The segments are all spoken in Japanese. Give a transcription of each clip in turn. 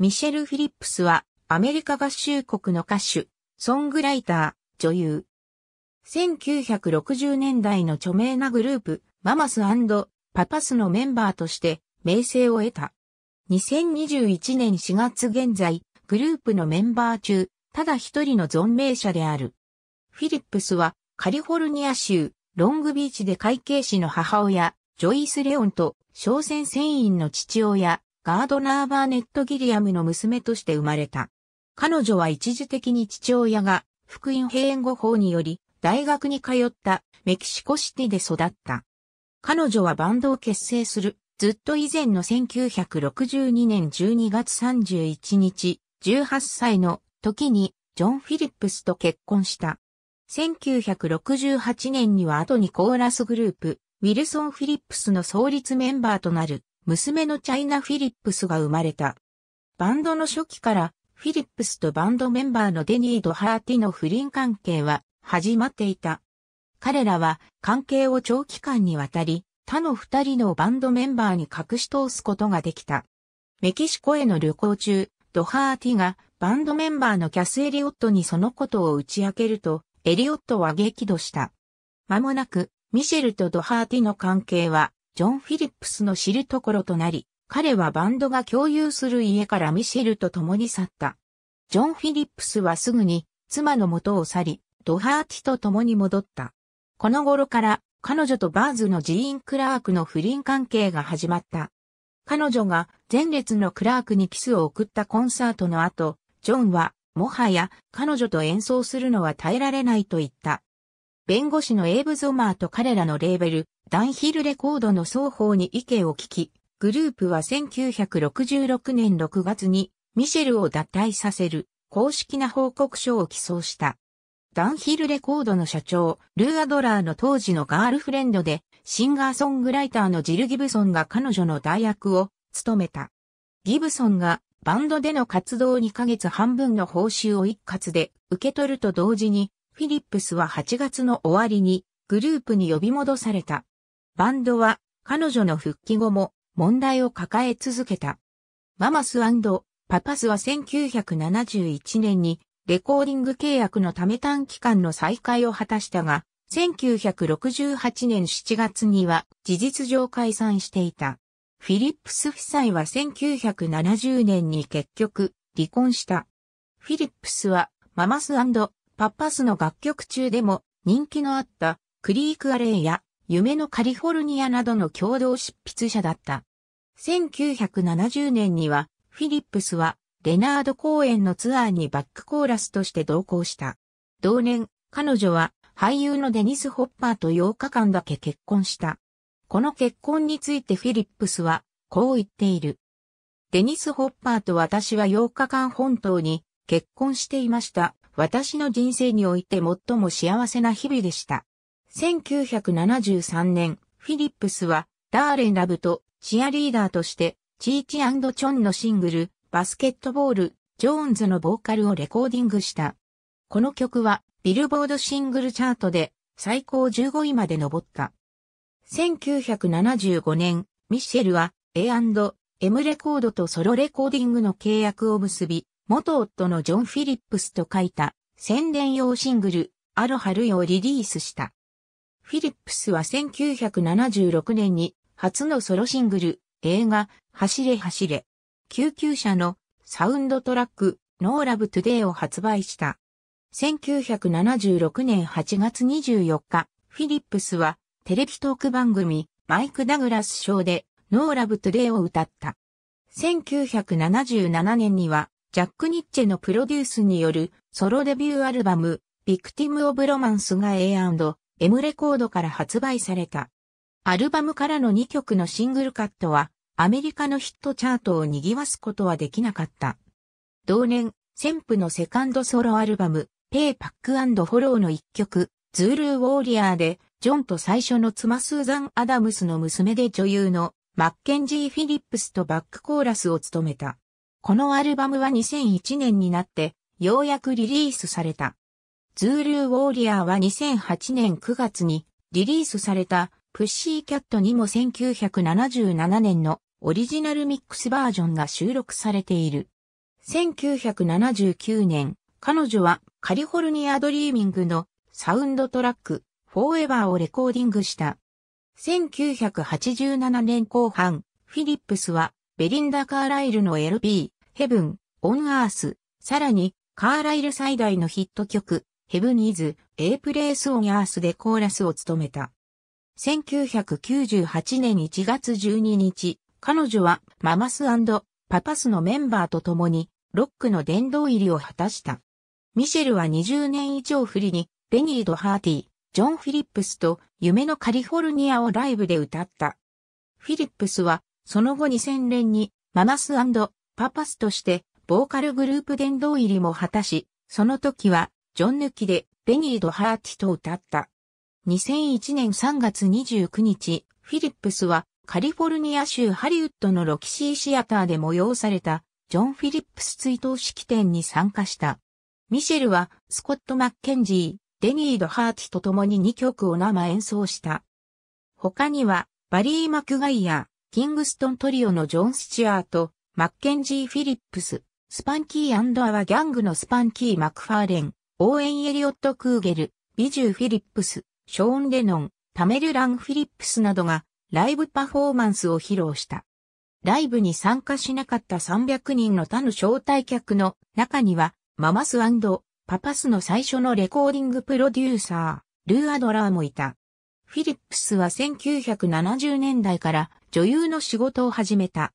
ミシェル・フィリップスはアメリカ合衆国の歌手、ソングライター、女優。1960年代の著名なグループ、ママスパパスのメンバーとして名声を得た。2021年4月現在、グループのメンバー中、ただ一人の存命者である。フィリップスはカリフォルニア州ロングビーチで会計士の母親、ジョイス・レオンと商船船員の父親、ガードナー・バーネット・ギリアムの娘として生まれた。彼女は一時的に父親が福音閉園後法により大学に通ったメキシコシティで育った。彼女はバンドを結成するずっと以前の1962年12月31日18歳の時にジョン・フィリップスと結婚した。1968年には後にコーラスグループウィルソン・フィリップスの創立メンバーとなる。娘のチャイナ・フィリップスが生まれた。バンドの初期から、フィリップスとバンドメンバーのデニー・ド・ハーティの不倫関係は始まっていた。彼らは関係を長期間にわたり、他の二人のバンドメンバーに隠し通すことができた。メキシコへの旅行中、ドハーティがバンドメンバーのキャス・エリオットにそのことを打ち明けると、エリオットは激怒した。間もなく、ミシェルとドハーティの関係はジョン・フィリップスの知るところとなり、彼はバンドが共有する家からミシェルと共に去った。ジョン・フィリップスはすぐに妻の元を去り、ドハーティと共に戻った。この頃から彼女とバーズのジーン・クラークの不倫関係が始まった。彼女が前列のクラークにキスを送ったコンサートの後、ジョンはもはや彼女と演奏するのは耐えられないと言った。弁護士のエイブ・ゾマーと彼らのレーベル、ダンヒルレコードの双方に意見を聞き、グループは1966年6月にミシェルを脱退させる公式な報告書を寄贈した。ダンヒルレコードの社長、ルー・アドラーの当時のガールフレンドで、シンガーソングライターのジル・ギブソンが彼女の代役を務めた。ギブソンがバンドでの活動2ヶ月半分の報酬を一括で受け取ると同時に、フィリップスは8月の終わりにグループに呼び戻された。バンドは彼女の復帰後も問題を抱え続けた。ママスパパスは1971年にレコーディング契約のため短期間の再開を果たしたが、1968年7月には事実上解散していた。フィリップス夫妻は1970年に結局離婚した。フィリップスはママスパパスの楽曲中でも人気のあったクリークアレイや夢のカリフォルニアなどの共同執筆者だった。1970年には、フィリップスは、レナード公演のツアーにバックコーラスとして同行した。同年、彼女は、俳優のデニス・ホッパーと8日間だけ結婚した。この結婚についてフィリップスは、こう言っている。デニス・ホッパーと私は8日間本当に結婚していました。私の人生において最も幸せな日々でした。1973年、フィリップスは、ダーレン・ラブとチアリーダーとして、チーチチョンのシングル、バスケットボール、ジョーンズのボーカルをレコーディングした。この曲は、ビルボードシングルチャートで、最高15位まで上った。1975年、ミッシェルは A&M レコードとソロレコーディングの契約を結び、元夫のジョン・フィリップスと書いた宣伝用シングル、アロハルをリリースした。フィリップスは1976年に初のソロシングル、映画、走れ走れ、救急車のサウンドトラック、ノーラブトゥデイを発売した。1976年8月24日、フィリップスはテレビトーク番組、マイク・ダグラス賞で、ノーラブトゥデイを歌った。1977年には、ジャック・ニッチェのプロデュースによるソロデビューアルバム、ビクティム・オブ・ロマンスが A&、M レコードから発売された。アルバムからの2曲のシングルカットは、アメリカのヒットチャートを賑わすことはできなかった。同年、先プのセカンドソロアルバム、ペイパックフォローの一曲、ズールーウォーリアーで、ジョンと最初の妻スーザン・アダムスの娘で女優のマッケンジー・フィリップスとバックコーラスを務めた。このアルバムは2001年になって、ようやくリリースされた。ズールーウォーリアーは2008年9月にリリースされたプッシーキャットにも1977年のオリジナルミックスバージョンが収録されている。1979年、彼女はカリフォルニアドリーミングのサウンドトラック、フォーエバーをレコーディングした。1987年後半、フィリップスはベリンダ・カーライルの LP、ヘブン、オン・アース、さらにカーライル最大のヒット曲、ヘブニーズ、エイプレイス・オン・アースでコーラスを務めた。1998年1月12日、彼女はママスパパスのメンバーと共にロックの殿堂入りを果たした。ミシェルは20年以上振りに、レニード・ハーティー、ジョン・フィリップスと夢のカリフォルニアをライブで歌った。フィリップスは、その後2000年にママスパパスとしてボーカルグループ殿堂入りも果たし、その時はジョン抜きでベニード・ハーティと歌った。2001年3月29日、フィリップスはカリフォルニア州ハリウッドのロキシーシアターで催されたジョン・フィリップス追悼式典に参加した。ミシェルはスコット・マッケンジー、デニード・ハーティと共に2曲を生演奏した。他にはバリー・マクガイア、キングストントリオのジョン・スチュアート、マッケンジー・フィリップス、スパンキーアワギャングのスパンキー・マクファーレン、オーエン・エリオット・クーゲル、ビジュー・フィリップス、ショーン・レノン、タメル・ラン・フィリップスなどがライブパフォーマンスを披露した。ライブに参加しなかった300人の他の招待客の中には、ママスパパスの最初のレコーディングプロデューサー、ルー・アドラーもいた。フィリップスは1970年代から女優の仕事を始めた。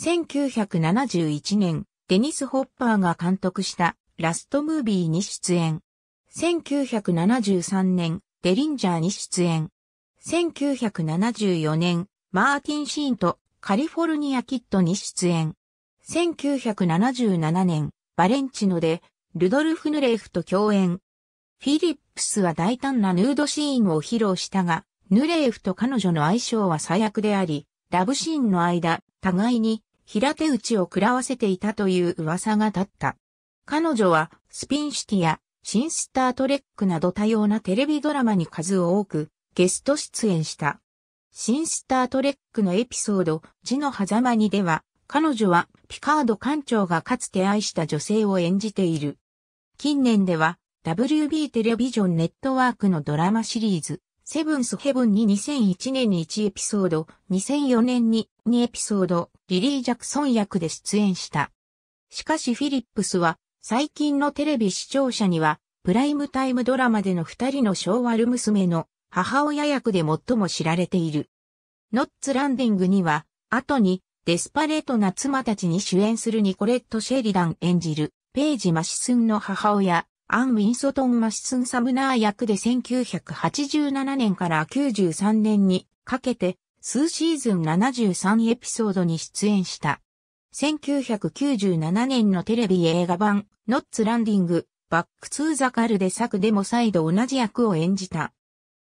1971年、デニス・ホッパーが監督したラストムービーに出演。1973年、デリンジャーに出演。1974年、マーティン・シーンとカリフォルニア・キッドに出演。1977年、バレンチノで、ルドルフ・ヌレーフと共演。フィリップスは大胆なヌードシーンを披露したが、ヌレーフと彼女の相性は最悪であり、ラブシーンの間、互いに平手打ちを食らわせていたという噂が立った。彼女はスピンシティやシンスタートレックなど多様なテレビドラマに数多くゲスト出演した。シンスタートレックのエピソード、地の狭間にでは、彼女はピカード艦長がかつて愛した女性を演じている。近年では WB テレビジョンネットワークのドラマシリーズ、セブンスヘブンに2001年に1エピソード、2004年に2エピソード、リリー・ジャクソン役で出演した。しかしフィリップスは最近のテレビ視聴者には、プライムタイムドラマでの二人の昭和ル娘の母親役で最も知られている。ノッツランディングには、後にデスパレートな妻たちに主演するニコレット・シェリダン演じる、ページ・マシスンの母親、アン・ウィンソトン・マシスン・サムナー役で1987年から93年にかけて、数シーズン73エピソードに出演した。1997年のテレビ映画版ノッツランディング、バックツーザカルで作でも再度同じ役を演じた。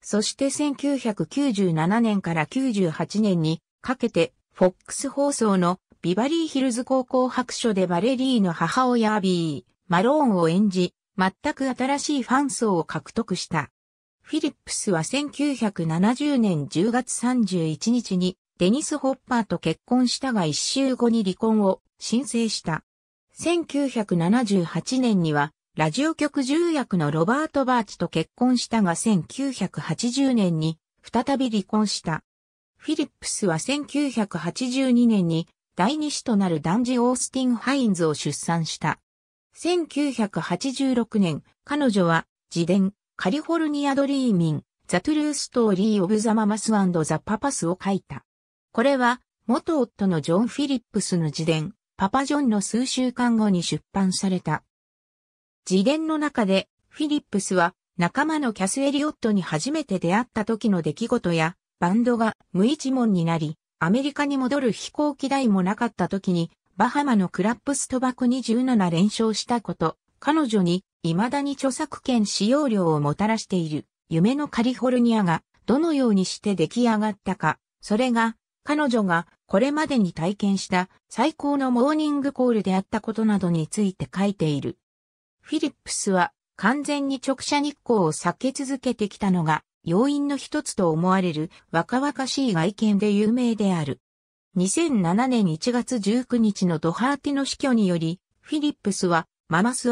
そして1997年から98年にかけて、フォックス放送のビバリーヒルズ高校白書でバレリーの母親アビー、マローンを演じ、全く新しいファン層を獲得した。フィリップスは1970年10月31日にデニス・ホッパーと結婚したが一周後に離婚を申請した。1978年には、ラジオ局重役のロバート・バーチと結婚したが1980年に再び離婚した。フィリップスは1982年に第二子となる男児オースティン・ハインズを出産した。1986年、彼女は自伝カリフォルニア・ドリーミン、ザ・トゥルー・ストーリー・オブ・ザ・ママス・ザ・パパスを書いた。これは元夫のジョン・フィリップスの自伝パパジョンの数週間後に出版された。自伝の中で、フィリップスは仲間のキャス・エリオットに初めて出会った時の出来事や、バンドが無一文になり、アメリカに戻る飛行機代もなかった時に、バハマのクラップス賭博に17連勝したこと、彼女に未だに著作権使用料をもたらしている夢のカリフォルニアがどのようにして出来上がったか、それが彼女がこれまでに体験した最高のモーニングコールであったことなどについて書いている。フィリップスは完全に直射日光を避け続けてきたのが要因の一つと思われる若々しい外見で有名である。2007年1月19日のドハーティの死去により、フィリップスはママス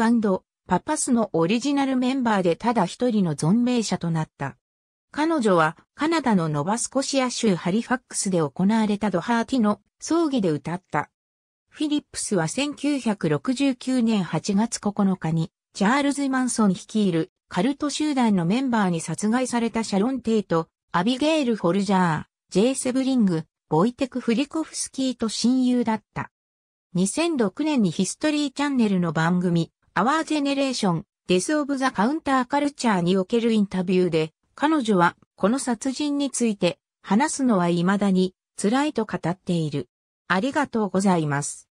パパスのオリジナルメンバーでただ一人の存命者となった。彼女はカナダのノバスコシア州ハリファックスで行われたドハーティの葬儀で歌った。フィリップスは1969年8月9日にチャールズ・マンソン率いるカルト集団のメンバーに殺害されたシャロン・テイト、アビゲール・フォルジャー、ジェイ・セブリング、ボイテク・フリコフスキーと親友だった。2006年にヒストリーチャンネルの番組、アワージェネレーション、デス・オブ・ザ・カウンター・カルチャーにおけるインタビューで、彼女はこの殺人について話すのは未だに辛いと語っている。ありがとうございます。